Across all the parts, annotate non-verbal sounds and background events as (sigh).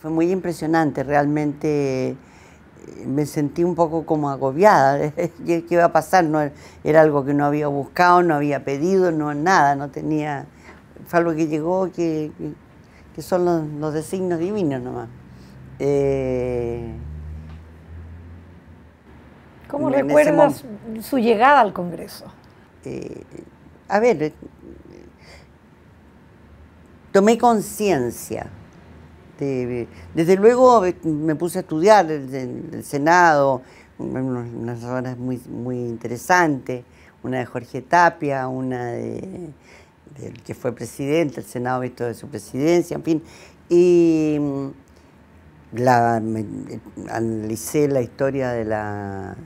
Fue muy impresionante, realmente eh, me sentí un poco como agobiada, (laughs) ¿qué iba a pasar? No, era algo que no había buscado, no había pedido, no nada, no tenía, fue algo que llegó, que, son los, los designios divinos nomás. Eh, ¿Cómo recuerdas su llegada al Congreso? Eh, a ver, tomé conciencia este, desde luego me puse a estudiar el, Senado, unas horas muy, muy interesantes, una de Jorge Tapia, una de, del que fue presidente, el Senado visto de su presidencia, en fin. Y analicé la historia de la,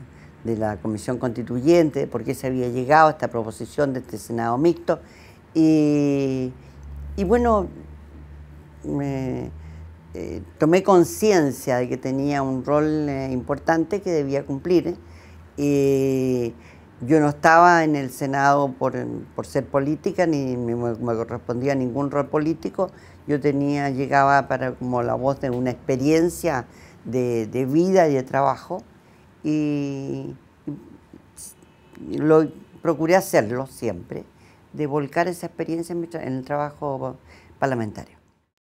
de la Comisión Constituyente, por qué se había llegado a esta proposición de este Senado mixto. Y, y bueno, me, eh, tomé conciencia de que tenía un rol eh, importante que debía cumplir. yo no estaba en el Senado por, ser política, ni me, correspondía ningún rol político. Yo tenía, llegaba para como la voz de una experiencia de, vida y de trabajo. Y, lo, procuré hacerlo siempre, de volcar esa experiencia en el trabajo parlamentario.